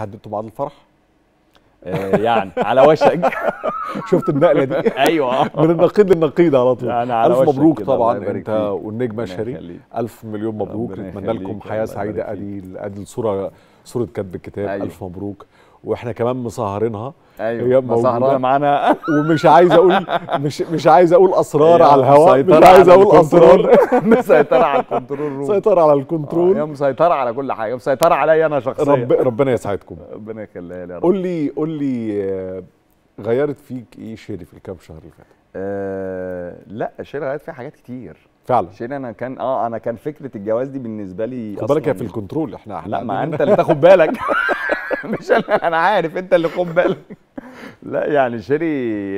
حددتوا بعض الفرح؟ آه، يعني على وشك شفت النقله دي ايوه من النقيض للنقيض على طول يعني على الف مبروك طبعا انت والنجمه شريك الف مليون مبروك نتمنى لكم حياه سعيده ادي ادي الصوره صوره كتب الكتاب أيوة. الف مبروك واحنا كمان مسهرينها ايوه مسهرانه معانا ومش عايز اقول مش مش عايز اقول اسرار على الهواء مش عايز اقول اسرار مسيطره على الكنترول روم مسيطره على الكنترول هي آه، مسيطره على كل حاجه مسيطره عليا انا شخصيا رب ربنا يسعدكم ربنا يخليها لي يا رب قول لي قول لي آه، غيرت فيك ايه شيري في الكام شهر اللي فاتوا؟ آه لا شيري غيرت فيها حاجات كتير فعلا شيرين انا كان اه انا كان فكره الجواز دي بالنسبه لي خد بالك في الكنترول احنا, احنا لا ما انت اللي تاخد بالك مش انا انا عارف انت اللي خد بالك لا يعني شيري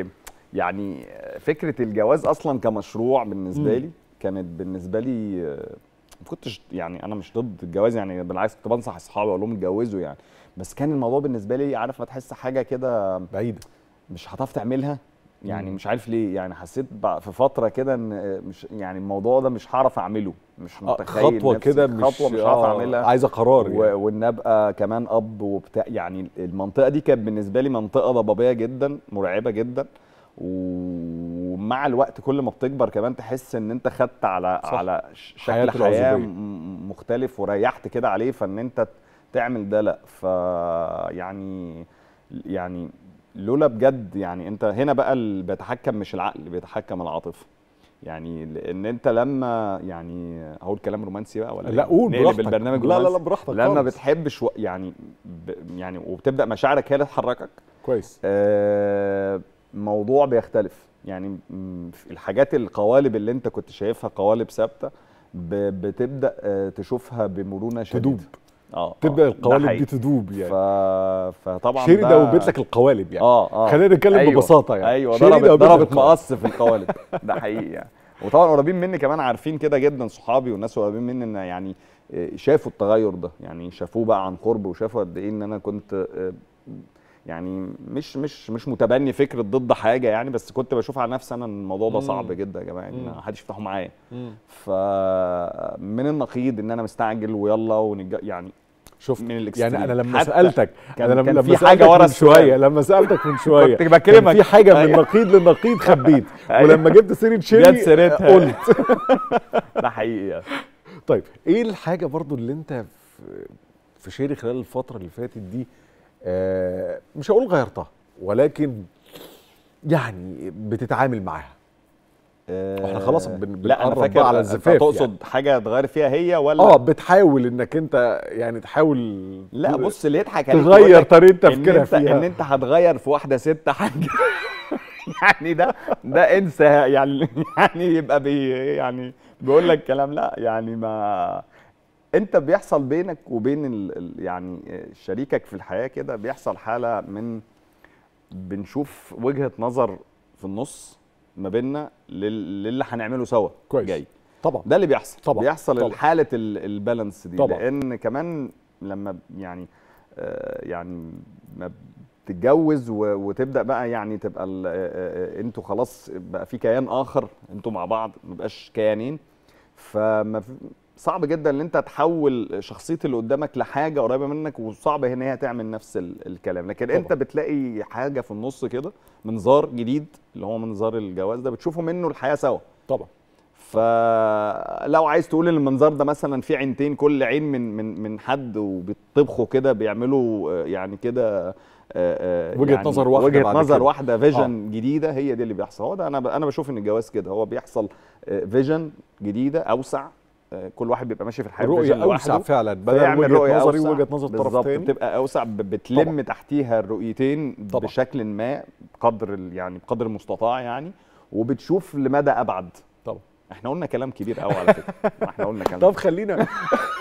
يعني فكره الجواز اصلا كمشروع بالنسبه لي كانت بالنسبه لي آه، ما كنتش يعني انا مش ضد الجواز يعني بالعكس كنت بنصح اصحابي اقول لهم اتجوزوا يعني بس كان الموضوع بالنسبه لي عارف ما تحس حاجه كده بعيده مش هتعرف تعملها يعني مش عارف ليه يعني حسيت في فتره كده ان آه، مش يعني الموضوع ده مش هعرف اعمله مش آه، متخيل خطوه كده مش خطوه مش هعرف آه، اعملها عايزه قرار يعني. وان ابقى كمان اب وبتاع يعني المنطقه دي كانت بالنسبه لي منطقه ضبابيه جدا مرعبه جدا ومع الوقت كل ما بتكبر كمان تحس ان انت خدت على صح. على شكل حياة, حياة مختلف وريحت كده عليه فان انت تعمل ده لا فيعني يعني, يعني لولا بجد يعني انت هنا بقى اللي بيتحكم مش العقل بيتحكم العاطفه يعني لان انت لما يعني هقول كلام رومانسي بقى ولا لا إيه؟ قول براحتك البرنامج لا لا لا براحتك لما بتحب شو يعني ب يعني وبتبدا مشاعرك هي اللي تحركك كويس آه موضوع بيختلف يعني الحاجات القوالب اللي انت كنت شايفها قوالب ثابته بتبدا آه، تشوفها بمرونه شديده تدوب آه،, اه تبدا القوالب دي تدوب يعني ف... فطبعا شيري ده لك القوالب يعني اه اه خلينا نتكلم أيوة. ببساطه يعني ايوه ضربت ضربت مقص في القوالب ده حقيقي يعني وطبعا قريبين مني كمان عارفين كده جدا صحابي والناس قريبين مني ان يعني آه، شافوا التغير ده يعني شافوه بقى عن قرب وشافوا قد ايه ان انا كنت آه، يعني مش مش مش متبني فكره ضد حاجه يعني بس كنت بشوف على نفسي انا الموضوع ده صعب جدا يا جماعه ان محدش يفتحه معايا فمن النقيض ان انا مستعجل ويلا ونج... يعني شفت من يعني انا لما سالتك انا لما, كان في حاجه ورا شويه لما سالتك من شويه كنت بكلمك في حاجه من أيوه. نقيض للنقيض خبيت أيوه. ولما جبت سيره شيري آه، قلت ده حقيقي طيب ايه الحاجه برضو اللي انت في شيري خلال الفتره اللي فاتت دي آه مش هقول غيرتها ولكن يعني بتتعامل معاها احنا آه، خلاص بن لا انا فاكر على الزفاف يعني. تقصد يعني. حاجه تغير فيها هي ولا اه بتحاول انك انت يعني تحاول لا بص اللي يضحك عليك تغير طريقه تفكيرها فيها ان انت هتغير في واحده ست حاجه يعني ده ده انسى يعني يعني يبقى بي يعني بيقول لك كلام لا يعني ما انت بيحصل بينك وبين ال يعني شريكك في الحياه كده بيحصل حاله من بنشوف وجهه نظر في النص ما بيننا للي هنعمله سوا كويس جاي طبعا ده اللي بيحصل طبعا بيحصل طبعًا. حاله البالانس دي طبعًا. لان كمان لما يعني آه، يعني ما تتجوز وتبدا بقى يعني تبقى آه، آه، انتوا خلاص بقى في كيان اخر انتوا مع بعض ما بقاش كيانين فما صعب جدا ان انت تحول شخصيه اللي قدامك لحاجه قريبه منك وصعب ان هي تعمل نفس الكلام لكن طبعا. انت بتلاقي حاجه في النص كده منظار جديد اللي هو منظار الجواز ده بتشوفه منه الحياه سوا طبعا فلو عايز تقول ان المنظار ده مثلا فيه عينتين كل عين من من من حد وبيطبخوا كده بيعملوا آه، يعني كده آه، آه، يعني وجهه نظر واحده وجهه نظر واحده فيجن آه. جديده هي دي اللي بيحصل هو ده انا انا بشوف ان الجواز كده هو بيحصل فيجن جديده اوسع كل واحد بيبقى ماشي في الحياه رؤية اوسع فعلا بدل وجهه نظري ووجهه نظر الطرف بالظبط بتبقى اوسع بتلم طبعًا. تحتيها الرؤيتين طبعًا. بشكل ما بقدر يعني بقدر المستطاع يعني وبتشوف لمدى ابعد طبعا احنا قلنا كلام كبير قوي على فكره احنا قلنا كلام طب خلينا